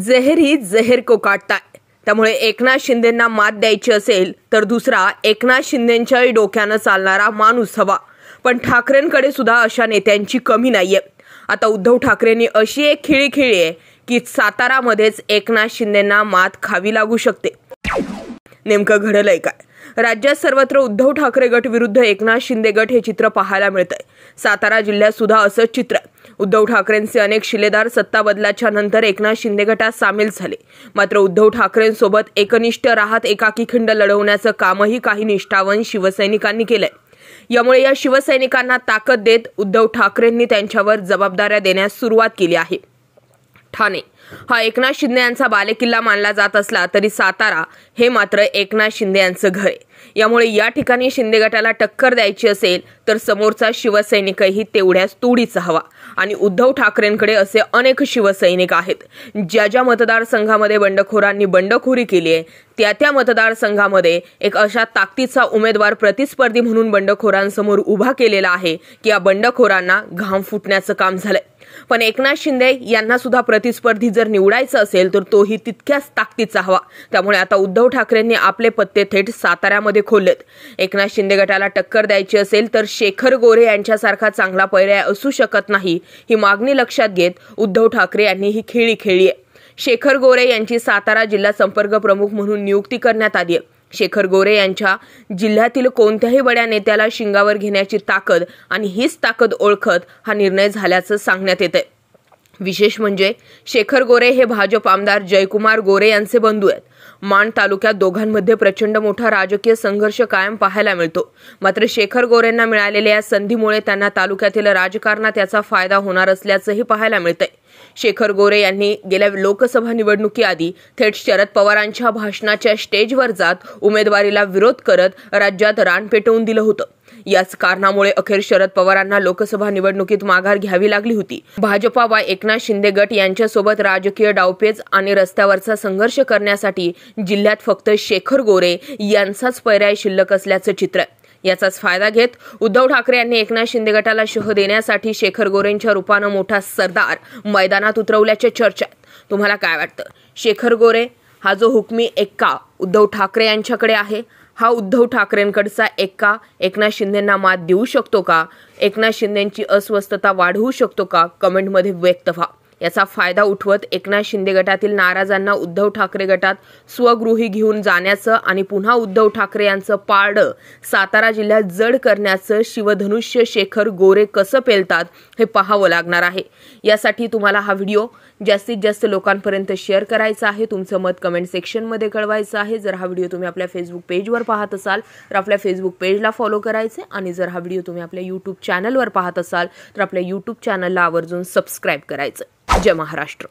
जहर ही जहर को त्यामुळे एकनाथ शिंदेंना मात द्यायची असेल तर दुसरा एकनाथ शिंदेंच्याही डोक्यानं चालणारा माणूस हवा पण ठाकरेंकडे सुद्धा अशा नेत्यांची कमी नाहीये आता उद्धव ठाकरेंनी अशी एक खिळी खिळी आहे की सातारामध्येच एकनाथ शिंदेंना मात खावी लागू शकते नेमकं घडलंय काय राज्यात सर्वत्र उद्धव ठाकरे गट विरुद्ध एकनाथ शिंदे गट हे चित्र पाहायला आहे सातारा जिल्ह्यात सुद्धा असंच चित्र उद्धव ठाकरेंचे अनेक शिलेदार सत्ता बदलाच्या नंतर एकनाथ शिंदे गटात सामील झाले मात्र उद्धव ठाकरेंसोबत एकनिष्ठ राहत एकाकी खिंड लढवण्याचं कामही काही निष्ठावान शिवसैनिकांनी केलंय यामुळे या शिवसैनिकांना ताकद देत उद्धव ठाकरेंनी त्यांच्यावर जबाबदाऱ्या देण्यास सुरुवात केली आहे ठाणे हा एकनाथ शिंदे यांचा बालेकिल्ला मानला जात असला तरी सातारा हे मात्र एकनाथ शिंदे यांचं घर आहे यामुळे या ठिकाणी शिंदे गटाला टक्कर द्यायची असेल तर समोरचा शिवसैनिकही तेवढ्याच तोडीचा हवा आणि उद्धव ठाकरेंकडे असे अनेक शिवसैनिक आहेत ज्या ज्या मतदारसंघामध्ये बंडखोरांनी बंडखोरी केली आहे त्या त्या मतदारसंघामध्ये एक अशा ताकदीचा उमेदवार प्रतिस्पर्धी म्हणून बंडखोरांसमोर उभा केलेला आहे की या बंडखोरांना घाम फुटण्याचं काम झालंय पण एकनाथ शिंदे यांना सुद्धा प्रतिस्पर्धी जर निवडायचं असेल तर तोही तितक्याच ताकदीचा हवा त्यामुळे आता उद्धव ठाकरेंनी आपले पत्ते थेट साताऱ्यामध्ये खोललेत एकनाथ शिंदे गटाला टक्कर द्यायची असेल तर शेखर गोरे यांच्यासारखा चांगला पर्याय असू शकत नाही ही मागणी लक्षात घेत उद्धव ठाकरे यांनी ही खेळी खेळली आहे शेखर गोरे यांची सातारा जिल्हा संपर्क प्रमुख म्हणून नियुक्ती करण्यात आली शेखर गोरे यांच्या जिल्ह्यातील कोणत्याही बड्या नेत्याला शिंगावर घेण्याची ताकद आणि हीच ताकद ओळखत हा निर्णय झाल्याचं सांगण्यात आहे विशेष म्हणजे शेखर गोरे हे भाजप आमदार जयकुमार गोरे यांचे बंधू आहेत माण तालुक्यात दोघांमध्ये प्रचंड मोठा राजकीय संघर्ष कायम पाहायला मिळतो मात्र शेखर गोरेंना मिळालेल्या या संधीमुळे त्यांना तालुक्यातील राजकारणात याचा फायदा होणार असल्याचंही पाहायला मिळतंय शेखर गोरे यांनी गेल्या लोकसभा निवडणुकीआधी थेट शरद पवारांच्या भाषणाच्या स्टेजवर जात उमेदवारीला विरोध करत राज्यात रान पेटवून दिलं होतं याच कारणामुळे अखेर शरद पवारांना लोकसभा निवडणुकीत माघार घ्यावी लागली होती भाजपा वा एकनाथ शिंदे गट यांच्यासोबत राजकीय डावपेच आणि रस्त्यावरचा संघर्ष करण्यासाठी जिल्ह्यात फक्त शेखर गोरे यांचाच पर्याय शिल्लक असल्याचं चित्र याचाच फायदा घेत उद्धव ठाकरे यांनी एकनाथ शिंदे गटाला शह देण्यासाठी शेखर गोरेंच्या रूपानं मोठा सरदार मैदानात उतरवल्याच्या चर्चा तुम्हाला काय वाटतं शेखर गोरे हा जो हुकमी एक्का उद्धव ठाकरे यांच्याकडे आहे हा उद्धव ठाकरेंकडचा एक्का एकनाथ शिंदेंना मात देऊ शकतो का एकनाथ शिंदेची अस्वस्थता वाढवू शकतो का कमेंटमध्ये व्यक्त व्हा याचा फायदा उठवत एकनाथ शिंदे गटातील नाराजांना उद्धव ठाकरे गटात स्वगृही घेऊन जाण्याचं आणि पुन्हा उद्धव ठाकरे यांचं पाड सातारा जिल्ह्यात जड करण्याचं शिवधनुष्य शेखर गोरे कसं पेलतात हे पाहावं लागणार आहे यासाठी तुम्हाला हा व्हिडिओ जास्तीत जास्त लोकांपर्यंत शेअर करायचा आहे तुमचं मत कमेंट सेक्शनमध्ये कळवायचं आहे जर हा व्हिडिओ तुम्ही आपल्या फेसबुक पेजवर पाहत असाल तर आपल्या फेसबुक पेजला फॉलो करायचे आणि जर हा व्हिडिओ तुम्ही आपल्या यूट्यूब चॅनलवर पाहत असाल तर आपल्या यूट्यूब चॅनलला आवर्जून सबस्क्राईब करायचं जय महाराष्ट्र